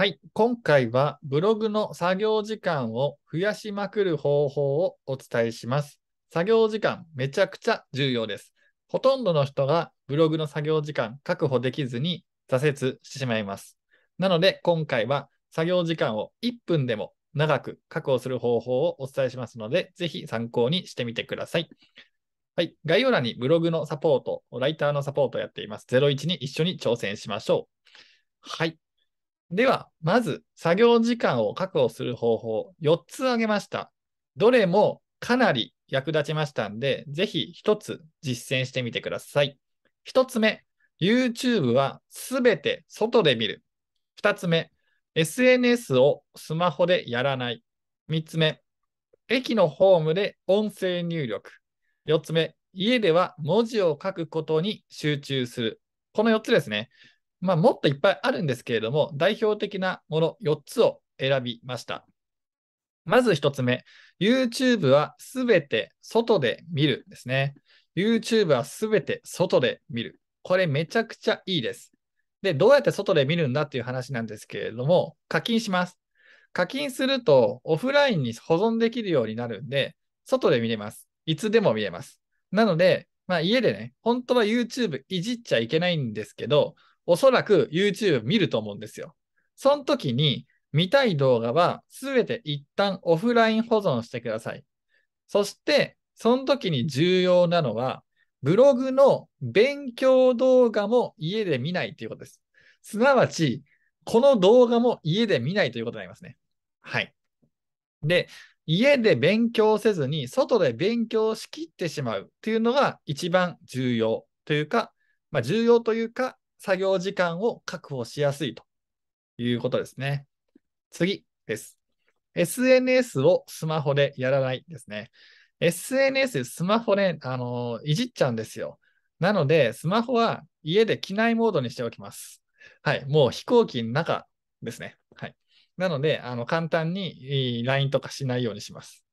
はい、今回はブログの作業時間を増やしまくる方法をお伝えします。作業時間めちゃくちゃ重要です。ほとんどの人がブログの作業時間確保できずに挫折してしまいます。なので今回は作業時間を1分でも長く確保する方法をお伝えしますので、ぜひ参考にしてみてください。はい、概要欄にブログのサポート、ライターのサポートをやっています。01に一緒に挑戦しましょう。はい。では、まず作業時間を確保する方法4つ挙げました。どれもかなり役立ちましたんで、ぜひ1つ実践してみてください。1つ目、YouTube はすべて外で見る。2つ目、SNS をスマホでやらない。3つ目、駅のホームで音声入力。4つ目、家では文字を書くことに集中する。この4つですね。まあ、もっといっぱいあるんですけれども、代表的なもの4つを選びました。まず1つ目、YouTube はすべて外で見るですね。YouTube はすべて外で見る。これめちゃくちゃいいです。で、どうやって外で見るんだっていう話なんですけれども、課金します。課金するとオフラインに保存できるようになるんで、外で見れます。いつでも見れます。なので、まあ、家でね、本当は YouTube いじっちゃいけないんですけど、おそらく YouTube 見ると思うんですよ。その時に見たい動画はすべて一旦オフライン保存してください。そして、その時に重要なのは、ブログの勉強動画も家で見ないということです。すなわち、この動画も家で見ないということになりますね。はい。で、家で勉強せずに、外で勉強しきってしまうというのが一番重要というか、まあ、重要というか、作業時間を確保しやすいということですね。次です。SNS をスマホでやらないですね。SNS スマホで、あのいじっちゃうんですよ。なので、スマホは家で機内モードにしておきます。はい。もう飛行機の中ですね。はい。なので、あの簡単に LINE とかしないようにします。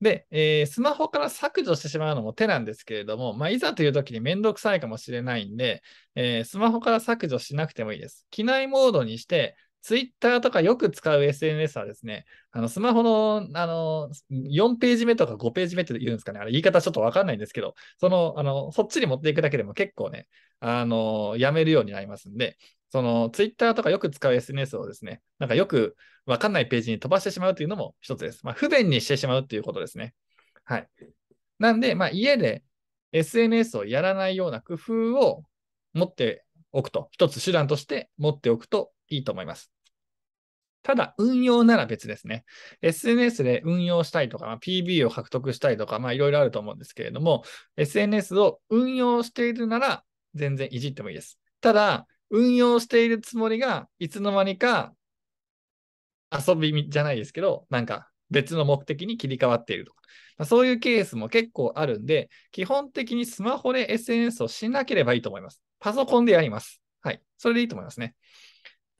で、えー、スマホから削除してしまうのも手なんですけれども、まあ、いざという時にめんどくさいかもしれないんで、えー、スマホから削除しなくてもいいです。機内モードにして、ツイッターとかよく使う SNS はですね、あのスマホのあの4ページ目とか5ページ目って言うんですかね、あれ言い方ちょっとわかんないんですけど、そのあのそっちに持っていくだけでも結構ね、あのやめるようになりますんで、そのツイッターとかよく使う SNS をですね、なんかよくわかんないページに飛ばしてしまうというのも一つです。まあ、不便にしてしまうということですね。はい。なんで、まあ、家で SNS をやらないような工夫を持っておくと、一つ手段として持っておくといいと思います。ただ、運用なら別ですね。SNS で運用したいとか、まあ、PB を獲得したいとか、まあ、いろいろあると思うんですけれども、SNS を運用しているなら、全然いじってもいいです。ただ、運用しているつもりが、いつの間にか遊びじゃないですけど、なんか別の目的に切り替わっているとか、まあ、そういうケースも結構あるんで、基本的にスマホで SNS をしなければいいと思います。パソコンでやります。はい。それでいいと思いますね。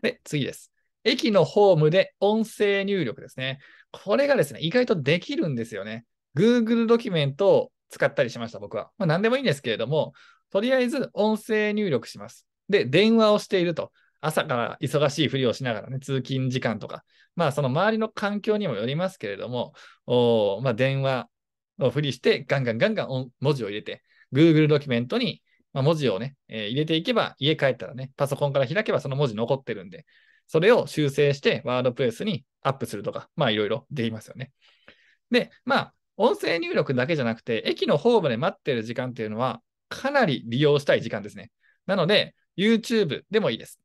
で、次です。駅のホームで音声入力ですね。これがですね、意外とできるんですよね。Google ドキュメントを使ったりしました、僕は。まあ、何でもいいんですけれども、とりあえず音声入力します。で、電話をしていると。朝から忙しいふりをしながらね、通勤時間とか、まあその周りの環境にもよりますけれども、おまあ、電話をふりして、ガンガンガンガン文字を入れて、Google ドキュメントにま文字をね、えー、入れていけば、家帰ったらね、パソコンから開けばその文字残ってるんで、それを修正して、ワードプレスにアップするとか、まあいろいろできますよね。で、まあ、音声入力だけじゃなくて、駅のホームで待ってる時間っていうのは、かなり利用したい時間ですね。なので、YouTube でもいいです。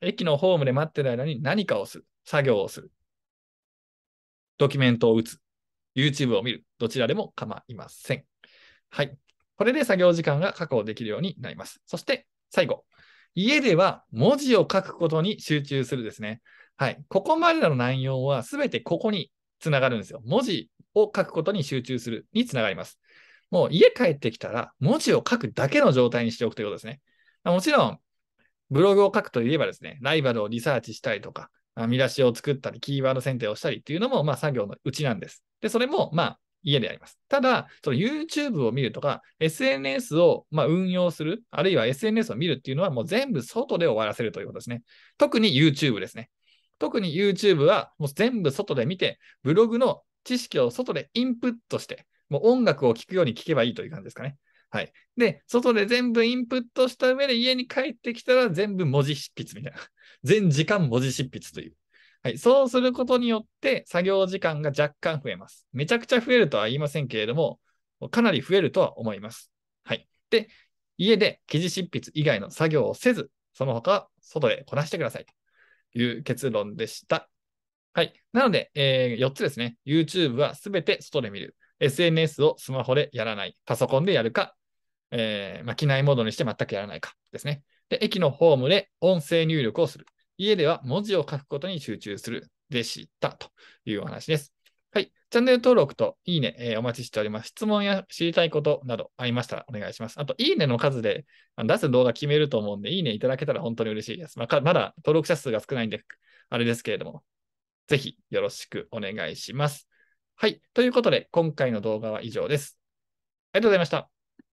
駅のホームで待ってる間に何かをする。作業をする。ドキュメントを打つ。YouTube を見る。どちらでも構いません。はい。これで作業時間が確保できるようになります。そして、最後。家では文字を書くことに集中するですね。はい。ここまでの内容は全てここにつながるんですよ。文字を書くことに集中するにつながります。もう家帰ってきたら文字を書くだけの状態にしておくということですね。もちろん、ブログを書くといえばですね、ライバルをリサーチしたりとか、見出しを作ったり、キーワード選定をしたりっていうのも、まあ、作業のうちなんです。で、それも、まあ、家でやります。ただ、その YouTube を見るとか、SNS をまあ運用する、あるいは SNS を見るっていうのは、もう全部外で終わらせるということですね。特に YouTube ですね。特に YouTube はもう全部外で見て、ブログの知識を外でインプットして、もう音楽を聴くように聴けばいいという感じですかね。はい。で、外で全部インプットした上で家に帰ってきたら全部文字執筆みたいな。全時間文字執筆という。はい。そうすることによって作業時間が若干増えます。めちゃくちゃ増えるとは言いませんけれども、かなり増えるとは思います。はい。で、家で記事執筆以外の作業をせず、その他外でこなしてくださいという結論でした。はい。なので、えー、4つですね。YouTube はすべて外で見る。SNS をスマホでやらない。パソコンでやるか、えー、まあ、機内モードにして全くやらないかですね。で、駅のホームで音声入力をする。家では文字を書くことに集中するでしたというお話です。はい。チャンネル登録といいね、えー、お待ちしております。質問や知りたいことなどありましたらお願いします。あと、いいねの数で出す動画決めると思うんで、いいねいただけたら本当に嬉しいです。まあ、まだ登録者数が少ないんで、あれですけれども、ぜひよろしくお願いします。はい。ということで、今回の動画は以上です。ありがとうございました。